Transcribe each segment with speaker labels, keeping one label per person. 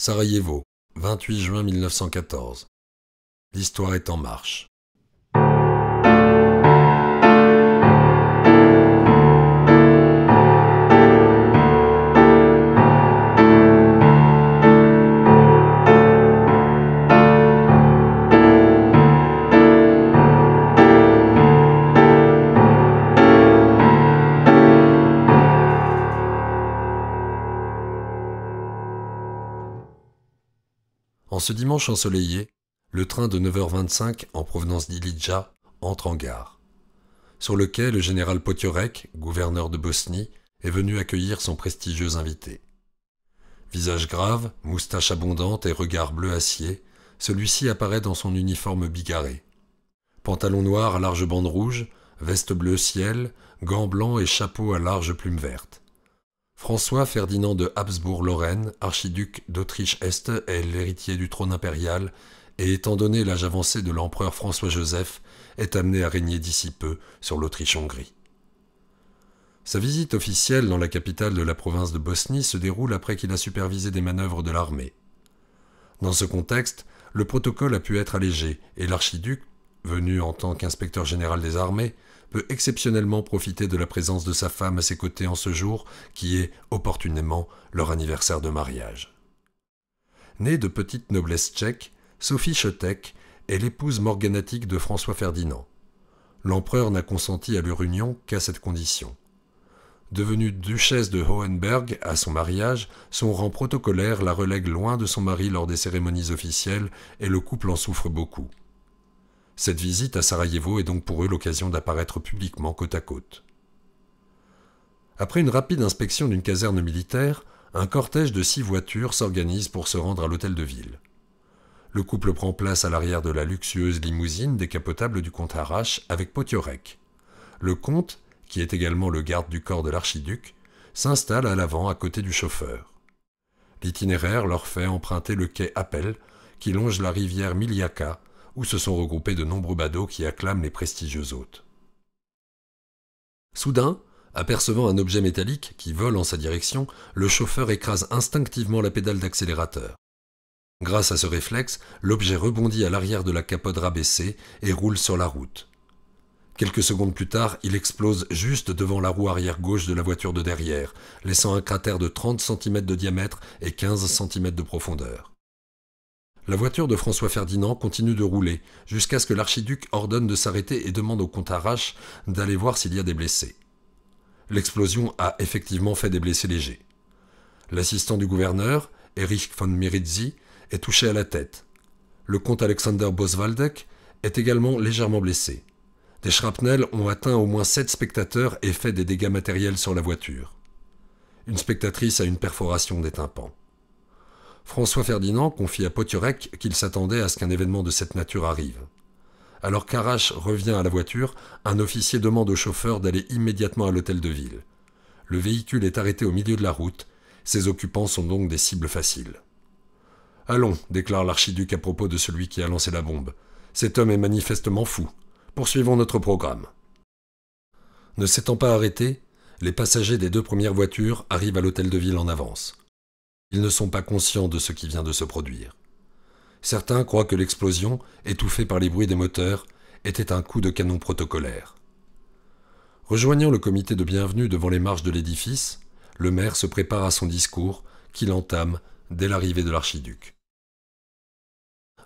Speaker 1: Sarajevo, 28 juin 1914. L'histoire est en marche. ce dimanche ensoleillé, le train de 9h25 en provenance d'ilija entre en gare. Sur le quai, le général Potiorek, gouverneur de Bosnie, est venu accueillir son prestigieux invité. Visage grave, moustache abondante et regard bleu acier, celui-ci apparaît dans son uniforme bigarré. Pantalon noir à large bande rouge, veste bleu ciel, gants blancs et chapeau à large plume verte. François-Ferdinand de Habsbourg-Lorraine, archiduc d'Autriche-Est, est l'héritier du trône impérial et, étant donné l'âge avancé de l'empereur François-Joseph, est amené à régner d'ici peu sur l'Autriche-Hongrie. Sa visite officielle dans la capitale de la province de Bosnie se déroule après qu'il a supervisé des manœuvres de l'armée. Dans ce contexte, le protocole a pu être allégé et l'archiduc, venu en tant qu'inspecteur général des armées, peut exceptionnellement profiter de la présence de sa femme à ses côtés en ce jour qui est, opportunément, leur anniversaire de mariage. Née de petite noblesse tchèque, Sophie Chotek est l'épouse morganatique de François Ferdinand. L'empereur n'a consenti à leur union qu'à cette condition. Devenue duchesse de Hohenberg à son mariage, son rang protocolaire la relègue loin de son mari lors des cérémonies officielles et le couple en souffre beaucoup. Cette visite à Sarajevo est donc pour eux l'occasion d'apparaître publiquement côte à côte. Après une rapide inspection d'une caserne militaire, un cortège de six voitures s'organise pour se rendre à l'hôtel de ville. Le couple prend place à l'arrière de la luxueuse limousine décapotable du comte Arrache avec Potiorek. Le comte, qui est également le garde du corps de l'archiduc, s'installe à l'avant à côté du chauffeur. L'itinéraire leur fait emprunter le quai Appel qui longe la rivière Miliaka où se sont regroupés de nombreux badauds qui acclament les prestigieux hôtes. Soudain, apercevant un objet métallique qui vole en sa direction, le chauffeur écrase instinctivement la pédale d'accélérateur. Grâce à ce réflexe, l'objet rebondit à l'arrière de la capote rabaissée et roule sur la route. Quelques secondes plus tard, il explose juste devant la roue arrière gauche de la voiture de derrière, laissant un cratère de 30 cm de diamètre et 15 cm de profondeur. La voiture de François Ferdinand continue de rouler, jusqu'à ce que l'archiduc ordonne de s'arrêter et demande au comte Arrache d'aller voir s'il y a des blessés. L'explosion a effectivement fait des blessés légers. L'assistant du gouverneur, Erich von Mirizzi, est touché à la tête. Le comte Alexander Boswaldek est également légèrement blessé. Des shrapnels ont atteint au moins sept spectateurs et fait des dégâts matériels sur la voiture. Une spectatrice a une perforation des tympans. François Ferdinand confie à Potiorek qu'il s'attendait à ce qu'un événement de cette nature arrive. Alors qu'Arrache revient à la voiture, un officier demande au chauffeur d'aller immédiatement à l'hôtel de ville. Le véhicule est arrêté au milieu de la route, ses occupants sont donc des cibles faciles. Allons, déclare l'archiduc à propos de celui qui a lancé la bombe. Cet homme est manifestement fou. Poursuivons notre programme. Ne s'étant pas arrêté, les passagers des deux premières voitures arrivent à l'hôtel de ville en avance. Ils ne sont pas conscients de ce qui vient de se produire. Certains croient que l'explosion, étouffée par les bruits des moteurs, était un coup de canon protocolaire. Rejoignant le comité de bienvenue devant les marches de l'édifice, le maire se prépare à son discours, qu'il entame dès l'arrivée de l'archiduc.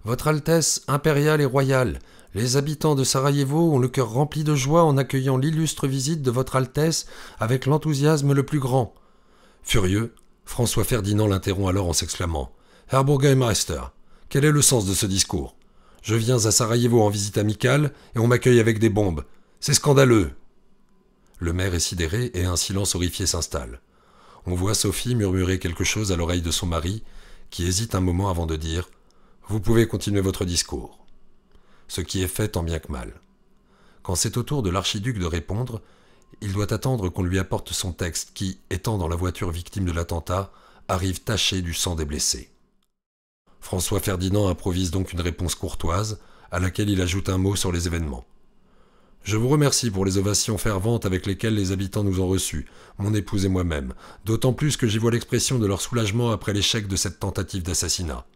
Speaker 1: Votre Altesse impériale et royale, les habitants de Sarajevo ont le cœur rempli de joie en accueillant l'illustre visite de Votre Altesse avec l'enthousiasme le plus grand. Furieux, François Ferdinand l'interrompt alors en s'exclamant Herr quel est le sens de ce discours Je viens à Sarajevo en visite amicale et on m'accueille avec des bombes. C'est scandaleux Le maire est sidéré et un silence horrifié s'installe. On voit Sophie murmurer quelque chose à l'oreille de son mari, qui hésite un moment avant de dire Vous pouvez continuer votre discours. Ce qui est fait tant bien que mal. Quand c'est au tour de l'archiduc de répondre, il doit attendre qu'on lui apporte son texte qui, étant dans la voiture victime de l'attentat, arrive taché du sang des blessés. François Ferdinand improvise donc une réponse courtoise, à laquelle il ajoute un mot sur les événements. Je vous remercie pour les ovations ferventes avec lesquelles les habitants nous ont reçus, mon épouse et moi-même, d'autant plus que j'y vois l'expression de leur soulagement après l'échec de cette tentative d'assassinat.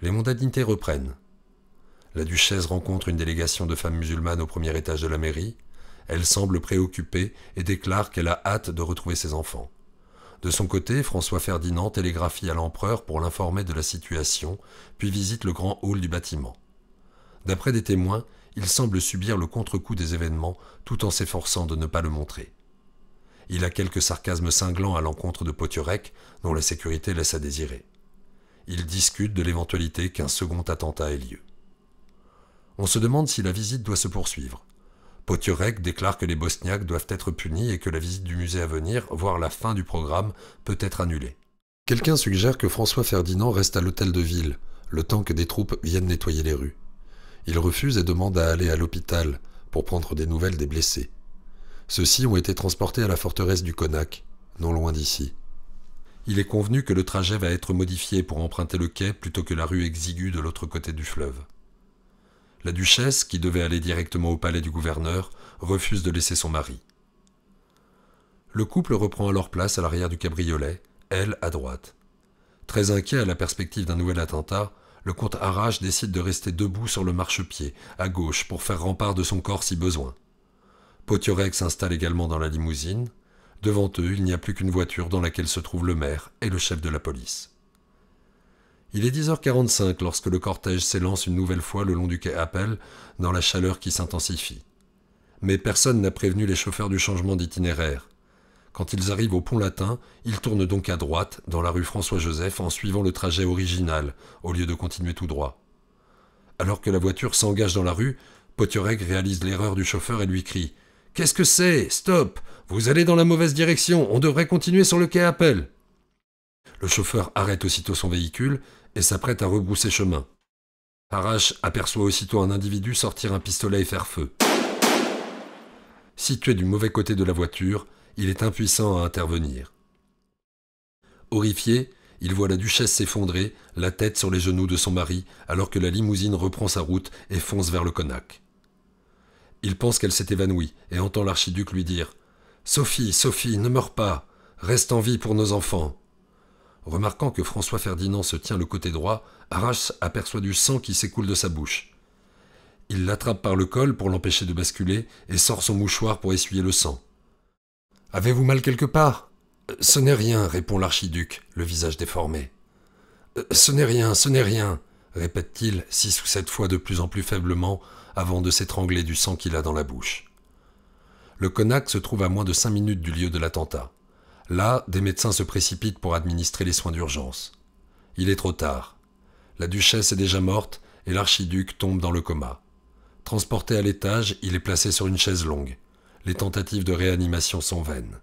Speaker 1: Les mondanités reprennent. La duchesse rencontre une délégation de femmes musulmanes au premier étage de la mairie, elle semble préoccupée et déclare qu'elle a hâte de retrouver ses enfants. De son côté, François Ferdinand télégraphie à l'empereur pour l'informer de la situation, puis visite le grand hall du bâtiment. D'après des témoins, il semble subir le contre-coup des événements tout en s'efforçant de ne pas le montrer. Il a quelques sarcasmes cinglants à l'encontre de Potiorek, dont la sécurité laisse à désirer. Il discute de l'éventualité qu'un second attentat ait lieu. On se demande si la visite doit se poursuivre. Potiorek déclare que les Bosniaques doivent être punis et que la visite du musée à venir, voire la fin du programme, peut être annulée. Quelqu'un suggère que François Ferdinand reste à l'hôtel de ville, le temps que des troupes viennent nettoyer les rues. Il refuse et demande à aller à l'hôpital pour prendre des nouvelles des blessés. Ceux-ci ont été transportés à la forteresse du Konak, non loin d'ici. Il est convenu que le trajet va être modifié pour emprunter le quai plutôt que la rue exiguë de l'autre côté du fleuve. La duchesse, qui devait aller directement au palais du gouverneur, refuse de laisser son mari. Le couple reprend alors place à l'arrière du cabriolet, elle à droite. Très inquiet à la perspective d'un nouvel attentat, le comte Arrache décide de rester debout sur le marchepied, à gauche, pour faire rempart de son corps si besoin. Potiorek s'installe également dans la limousine. Devant eux, il n'y a plus qu'une voiture dans laquelle se trouvent le maire et le chef de la police. Il est 10h45 lorsque le cortège s'élance une nouvelle fois le long du quai Appel, dans la chaleur qui s'intensifie. Mais personne n'a prévenu les chauffeurs du changement d'itinéraire. Quand ils arrivent au pont latin, ils tournent donc à droite, dans la rue François-Joseph, en suivant le trajet original, au lieu de continuer tout droit. Alors que la voiture s'engage dans la rue, Potiorek réalise l'erreur du chauffeur et lui crie Qu'est-ce que c'est Stop Vous allez dans la mauvaise direction, on devrait continuer sur le quai Appel. Le chauffeur arrête aussitôt son véhicule et s'apprête à rebrousser chemin. Arrache aperçoit aussitôt un individu sortir un pistolet et faire feu. Situé du mauvais côté de la voiture, il est impuissant à intervenir. Horrifié, il voit la duchesse s'effondrer, la tête sur les genoux de son mari, alors que la limousine reprend sa route et fonce vers le Konak. Il pense qu'elle s'est évanouie et entend l'archiduc lui dire Sophie, Sophie, ne meurs pas, reste en vie pour nos enfants remarquant que François Ferdinand se tient le côté droit, Arras aperçoit du sang qui s'écoule de sa bouche. Il l'attrape par le col pour l'empêcher de basculer et sort son mouchoir pour essuyer le sang. Avez-vous mal quelque part euh, Ce n'est rien, répond l'archiduc, le visage déformé. Euh, ce n'est rien, ce n'est rien, répète-t-il six ou sept fois de plus en plus faiblement avant de s'étrangler du sang qu'il a dans la bouche. Le Connac se trouve à moins de cinq minutes du lieu de l'attentat. Là, des médecins se précipitent pour administrer les soins d'urgence. Il est trop tard. La duchesse est déjà morte et l'archiduc tombe dans le coma. Transporté à l'étage, il est placé sur une chaise longue. Les tentatives de réanimation sont vaines.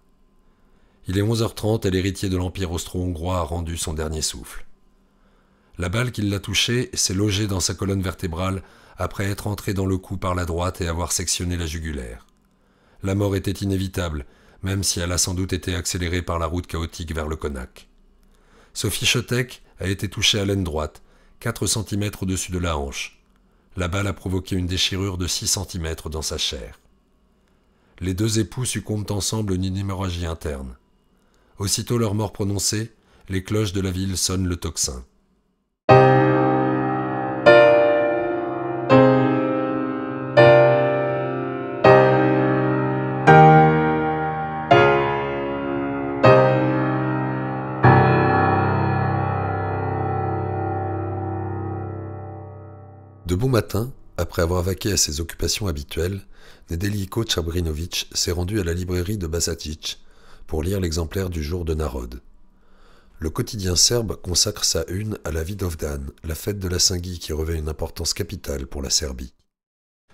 Speaker 1: Il est 11h30 et l'héritier de l'Empire austro-hongrois a rendu son dernier souffle. La balle qui l'a touché s'est logée dans sa colonne vertébrale après être entrée dans le cou par la droite et avoir sectionné la jugulaire. La mort était inévitable même si elle a sans doute été accélérée par la route chaotique vers le Konak. Sophie Chotek a été touchée à l'aine droite, 4 cm au-dessus de la hanche. La balle a provoqué une déchirure de 6 cm dans sa chair. Les deux époux succombent ensemble à une hémorragie interne. Aussitôt leur mort prononcée, les cloches de la ville sonnent le tocsin. matin, après avoir vaqué à ses occupations habituelles, Nedeliko tchabrinovic s'est rendu à la librairie de Basatic pour lire l'exemplaire du jour de Narod. Le quotidien serbe consacre sa une à la vie d'Ovdan, la fête de la Saint-Guy qui revêt une importance capitale pour la Serbie.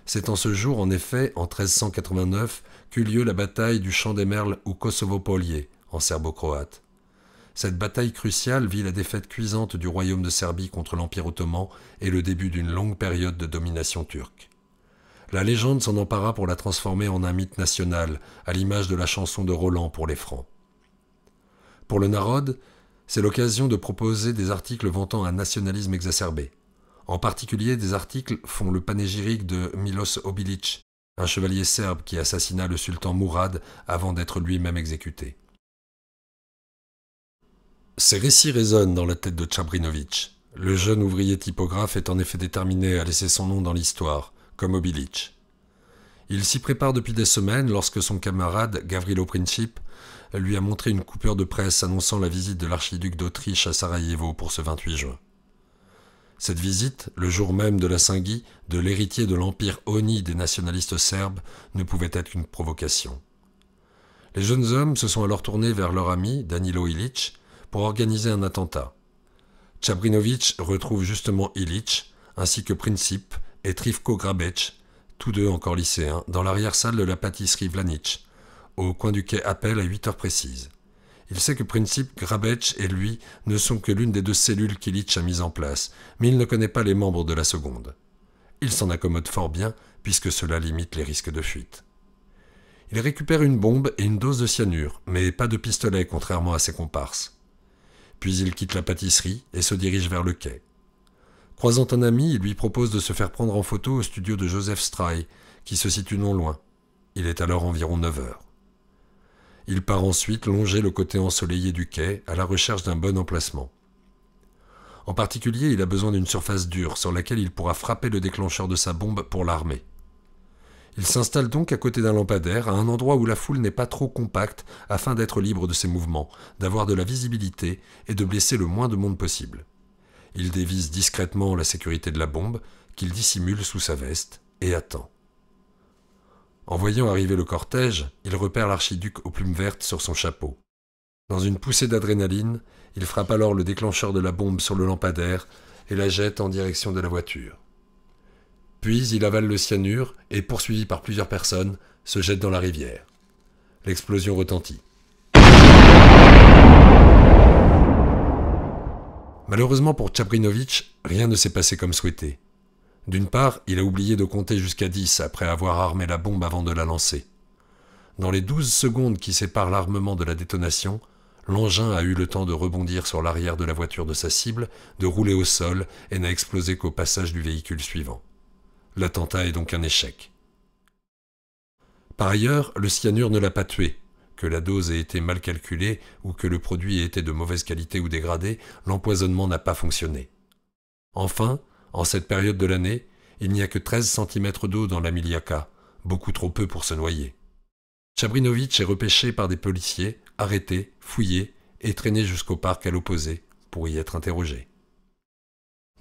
Speaker 1: C'est en ce jour, en effet, en 1389, qu'eut lieu la bataille du Champ des Merles ou Kosovo-Polier, en serbo-croate. Cette bataille cruciale vit la défaite cuisante du royaume de Serbie contre l'Empire ottoman et le début d'une longue période de domination turque. La légende s'en empara pour la transformer en un mythe national, à l'image de la chanson de Roland pour les Francs. Pour le Narod, c'est l'occasion de proposer des articles vantant un nationalisme exacerbé. En particulier, des articles font le panégyrique de Milos Obilic, un chevalier serbe qui assassina le sultan Mourad avant d'être lui-même exécuté. Ces récits résonnent dans la tête de Tchabrinovitch. Le jeune ouvrier typographe est en effet déterminé à laisser son nom dans l'histoire, comme Obilic. Il s'y prépare depuis des semaines lorsque son camarade, Gavrilo Princip, lui a montré une coupeur de presse annonçant la visite de l'archiduc d'Autriche à Sarajevo pour ce 28 juin. Cette visite, le jour même de la Saint-Guy, de l'héritier de l'empire Oni des nationalistes serbes, ne pouvait être qu'une provocation. Les jeunes hommes se sont alors tournés vers leur ami, Danilo Ilic, pour organiser un attentat. Chabrinovitch retrouve justement Illich, ainsi que Princip et Trifko Grabech, tous deux encore lycéens, dans l'arrière-salle de la pâtisserie Vlanich, au coin du quai Appel à 8 heures précises. Il sait que Princip, Grabech et lui ne sont que l'une des deux cellules qu'Illich a mises en place, mais il ne connaît pas les membres de la seconde. Il s'en accommode fort bien, puisque cela limite les risques de fuite. Il récupère une bombe et une dose de cyanure, mais pas de pistolet contrairement à ses comparses. Puis il quitte la pâtisserie et se dirige vers le quai. Croisant un ami, il lui propose de se faire prendre en photo au studio de Joseph Stray, qui se situe non loin. Il est alors environ 9 heures. Il part ensuite longer le côté ensoleillé du quai à la recherche d'un bon emplacement. En particulier, il a besoin d'une surface dure sur laquelle il pourra frapper le déclencheur de sa bombe pour l'armer. Il s'installe donc à côté d'un lampadaire, à un endroit où la foule n'est pas trop compacte, afin d'être libre de ses mouvements, d'avoir de la visibilité et de blesser le moins de monde possible. Il dévise discrètement la sécurité de la bombe, qu'il dissimule sous sa veste, et attend. En voyant arriver le cortège, il repère l'archiduc aux plumes vertes sur son chapeau. Dans une poussée d'adrénaline, il frappe alors le déclencheur de la bombe sur le lampadaire et la jette en direction de la voiture. Puis il avale le cyanure et, poursuivi par plusieurs personnes, se jette dans la rivière. L'explosion retentit. Malheureusement pour Tchabrinovitch, rien ne s'est passé comme souhaité. D'une part, il a oublié de compter jusqu'à 10 après avoir armé la bombe avant de la lancer. Dans les 12 secondes qui séparent l'armement de la détonation, l'engin a eu le temps de rebondir sur l'arrière de la voiture de sa cible, de rouler au sol et n'a explosé qu'au passage du véhicule suivant. L'attentat est donc un échec. Par ailleurs, le cyanure ne l'a pas tué. Que la dose ait été mal calculée ou que le produit ait été de mauvaise qualité ou dégradé, l'empoisonnement n'a pas fonctionné. Enfin, en cette période de l'année, il n'y a que 13 cm d'eau dans la Miliaka, beaucoup trop peu pour se noyer. Chabrinovitch est repêché par des policiers, arrêté, fouillé et traîné jusqu'au parc à l'opposé pour y être interrogé.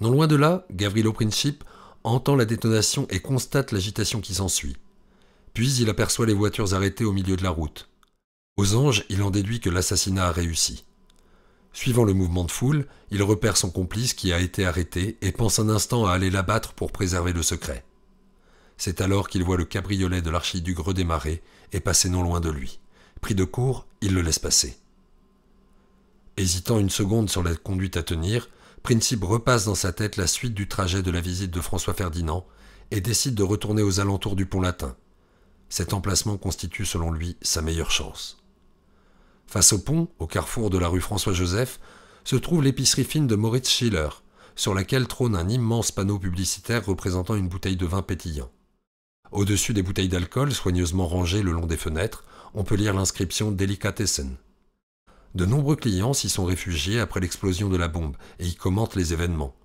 Speaker 1: Non loin de là, Gavrilo Princip entend la détonation et constate l'agitation qui s'ensuit. Puis il aperçoit les voitures arrêtées au milieu de la route. Aux anges, il en déduit que l'assassinat a réussi. Suivant le mouvement de foule, il repère son complice qui a été arrêté et pense un instant à aller l'abattre pour préserver le secret. C'est alors qu'il voit le cabriolet de l'archiduc redémarrer et passer non loin de lui. Pris de court, il le laisse passer. Hésitant une seconde sur la conduite à tenir, Principe repasse dans sa tête la suite du trajet de la visite de François Ferdinand et décide de retourner aux alentours du pont latin. Cet emplacement constitue selon lui sa meilleure chance. Face au pont, au carrefour de la rue François-Joseph, se trouve l'épicerie fine de Moritz Schiller, sur laquelle trône un immense panneau publicitaire représentant une bouteille de vin pétillant. Au-dessus des bouteilles d'alcool, soigneusement rangées le long des fenêtres, on peut lire l'inscription Delicatessen. De nombreux clients s'y sont réfugiés après l'explosion de la bombe et y commentent les événements.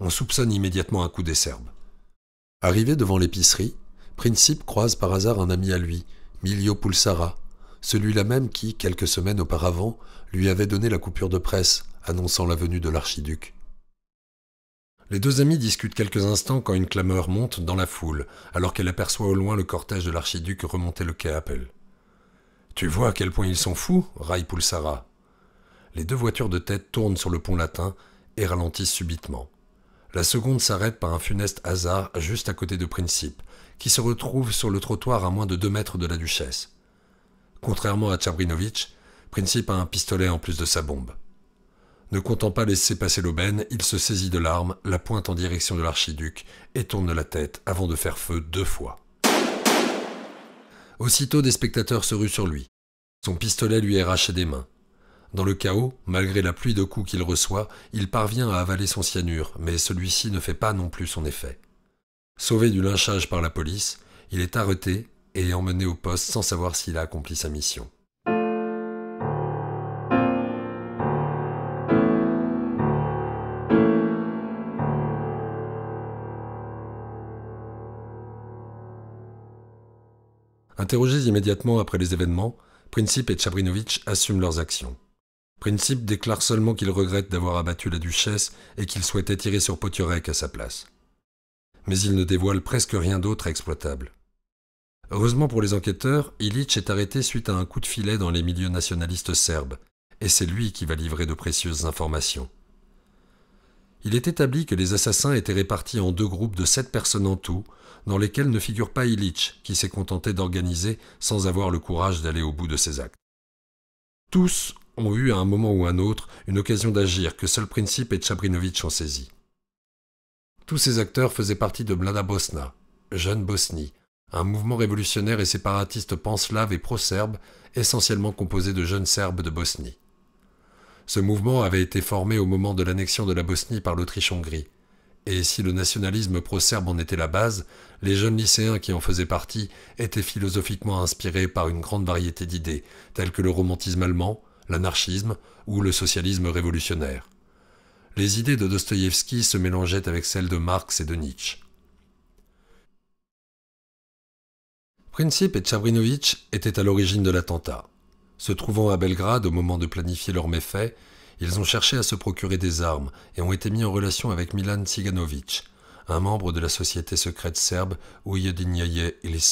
Speaker 1: On soupçonne immédiatement un coup des Serbes. Arrivé devant l'épicerie, Princip croise par hasard un ami à lui, Milio Pulsara, celui-là même qui, quelques semaines auparavant, lui avait donné la coupure de presse annonçant la venue de l'archiduc. Les deux amis discutent quelques instants quand une clameur monte dans la foule, alors qu'elle aperçoit au loin le cortège de l'archiduc remonter le quai Appel. Tu vois à quel point ils sont fous, raille Poulsara. Les deux voitures de tête tournent sur le pont latin et ralentissent subitement. La seconde s'arrête par un funeste hasard juste à côté de Principe, qui se retrouve sur le trottoir à moins de deux mètres de la duchesse. Contrairement à Tchabrinovitch, Principe a un pistolet en plus de sa bombe. Ne comptant pas laisser passer l'aubaine, il se saisit de l'arme, la pointe en direction de l'archiduc et tourne la tête avant de faire feu deux fois. Aussitôt, des spectateurs se ruent sur lui. Son pistolet lui est arraché des mains. Dans le chaos, malgré la pluie de coups qu'il reçoit, il parvient à avaler son cyanure, mais celui-ci ne fait pas non plus son effet. Sauvé du lynchage par la police, il est arrêté et emmené au poste sans savoir s'il a accompli sa mission. Interrogés immédiatement après les événements, Princip et Chabrinovic assument leurs actions. Princip déclare seulement qu'il regrette d'avoir abattu la duchesse et qu'il souhaitait tirer sur Potiorek à sa place. Mais il ne dévoile presque rien d'autre exploitable. Heureusement pour les enquêteurs, Illich est arrêté suite à un coup de filet dans les milieux nationalistes serbes, et c'est lui qui va livrer de précieuses informations il est établi que les assassins étaient répartis en deux groupes de sept personnes en tout, dans lesquels ne figure pas Illich, qui s'est contenté d'organiser sans avoir le courage d'aller au bout de ses actes. Tous ont eu à un moment ou un autre une occasion d'agir que seul Principe et Chabrinovitch ont saisi. Tous ces acteurs faisaient partie de Mlada Bosna, Jeune Bosnie, un mouvement révolutionnaire et séparatiste panslave et pro-serbe, essentiellement composé de jeunes Serbes de Bosnie. Ce mouvement avait été formé au moment de l'annexion de la Bosnie par l'Autriche-Hongrie. Et si le nationalisme pro-serbe en était la base, les jeunes lycéens qui en faisaient partie étaient philosophiquement inspirés par une grande variété d'idées, telles que le romantisme allemand, l'anarchisme ou le socialisme révolutionnaire. Les idées de Dostoïevski se mélangeaient avec celles de Marx et de Nietzsche. Princip et Tchabrinovitch étaient à l'origine de l'attentat. Se trouvant à Belgrade au moment de planifier leurs méfaits, ils ont cherché à se procurer des armes et ont été mis en relation avec Milan Tsiganovic, un membre de la société secrète serbe Ujedinjenje ili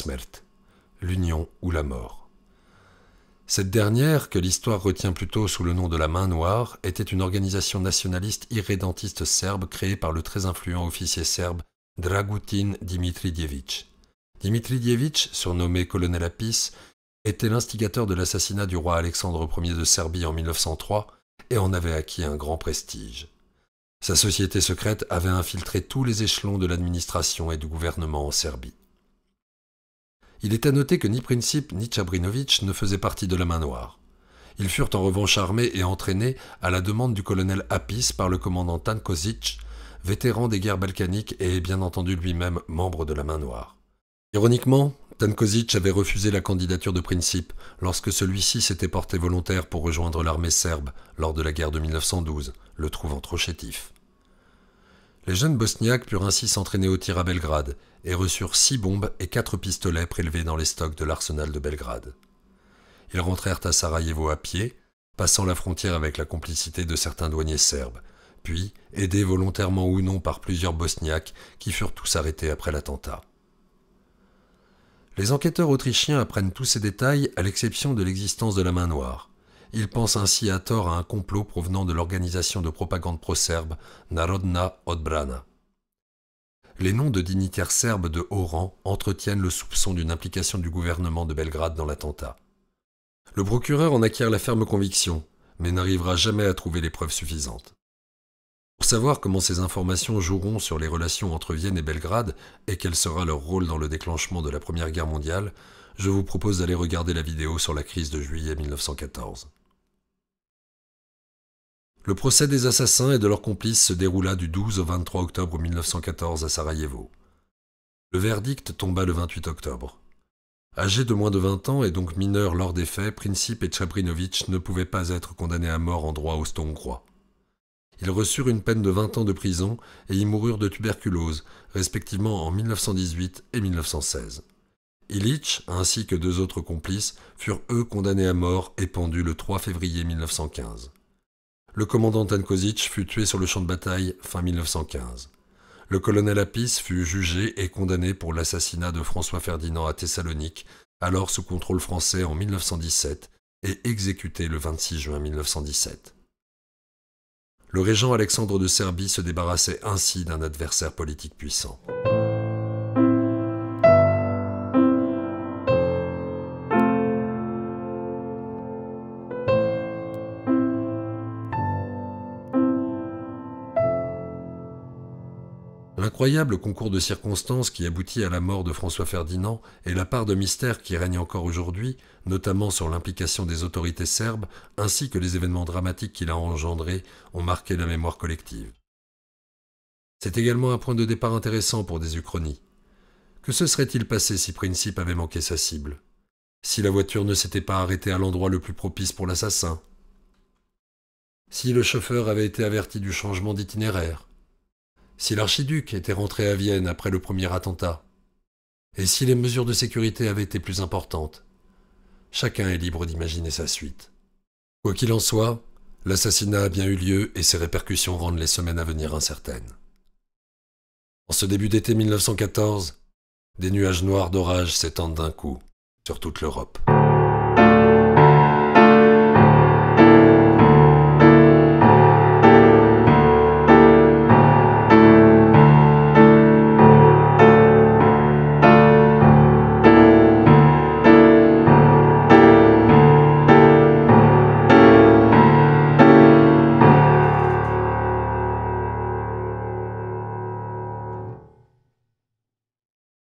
Speaker 1: l'union ou la mort. Cette dernière, que l'histoire retient plutôt sous le nom de la Main Noire, était une organisation nationaliste irrédentiste serbe créée par le très influent officier serbe Dragutin Dimitrijević. Dimitrijević, surnommé colonel Apis, était l'instigateur de l'assassinat du roi Alexandre Ier de Serbie en 1903 et en avait acquis un grand prestige. Sa société secrète avait infiltré tous les échelons de l'administration et du gouvernement en Serbie. Il est à noter que ni Princip ni Chabrinovitch ne faisaient partie de la main noire. Ils furent en revanche armés et entraînés à la demande du colonel Apis par le commandant Tankozic, vétéran des guerres balkaniques et bien entendu lui-même membre de la main noire. Ironiquement, Tankosic avait refusé la candidature de Principe lorsque celui-ci s'était porté volontaire pour rejoindre l'armée serbe lors de la guerre de 1912, le trouvant trop chétif. Les jeunes bosniaques purent ainsi s'entraîner au tir à Belgrade et reçurent six bombes et quatre pistolets prélevés dans les stocks de l'arsenal de Belgrade. Ils rentrèrent à Sarajevo à pied, passant la frontière avec la complicité de certains douaniers serbes, puis aidés volontairement ou non par plusieurs bosniaques qui furent tous arrêtés après l'attentat. Les enquêteurs autrichiens apprennent tous ces détails à l'exception de l'existence de la main noire. Ils pensent ainsi à tort à un complot provenant de l'organisation de propagande pro-serbe Narodna Odbrana. Les noms de dignitaires serbes de haut rang entretiennent le soupçon d'une implication du gouvernement de Belgrade dans l'attentat. Le procureur en acquiert la ferme conviction, mais n'arrivera jamais à trouver les preuves suffisantes. Pour savoir comment ces informations joueront sur les relations entre Vienne et Belgrade et quel sera leur rôle dans le déclenchement de la Première Guerre mondiale, je vous propose d'aller regarder la vidéo sur la crise de juillet 1914. Le procès des assassins et de leurs complices se déroula du 12 au 23 octobre 1914 à Sarajevo. Le verdict tomba le 28 octobre. Âgé de moins de 20 ans et donc mineurs lors des faits, Princip et Chabrinovitch ne pouvaient pas être condamnés à mort en droit austro-hongrois. Ils reçurent une peine de 20 ans de prison et y moururent de tuberculose, respectivement en 1918 et 1916. Illich, ainsi que deux autres complices, furent eux condamnés à mort et pendus le 3 février 1915. Le commandant Tankosic fut tué sur le champ de bataille fin 1915. Le colonel Apis fut jugé et condamné pour l'assassinat de François Ferdinand à Thessalonique, alors sous contrôle français en 1917, et exécuté le 26 juin 1917. Le régent Alexandre de Serbie se débarrassait ainsi d'un adversaire politique puissant. L'incroyable concours de circonstances qui aboutit à la mort de François Ferdinand et la part de mystère qui règne encore aujourd'hui, notamment sur l'implication des autorités serbes, ainsi que les événements dramatiques qu'il a engendrés, ont marqué la mémoire collective. C'est également un point de départ intéressant pour des uchronies. Que se serait-il passé si Principe avait manqué sa cible Si la voiture ne s'était pas arrêtée à l'endroit le plus propice pour l'assassin Si le chauffeur avait été averti du changement d'itinéraire si l'archiduc était rentré à Vienne après le premier attentat, et si les mesures de sécurité avaient été plus importantes. Chacun est libre d'imaginer sa suite. Quoi qu'il en soit, l'assassinat a bien eu lieu et ses répercussions rendent les semaines à venir incertaines. En ce début d'été 1914, des nuages noirs d'orage s'étendent d'un coup sur toute l'Europe.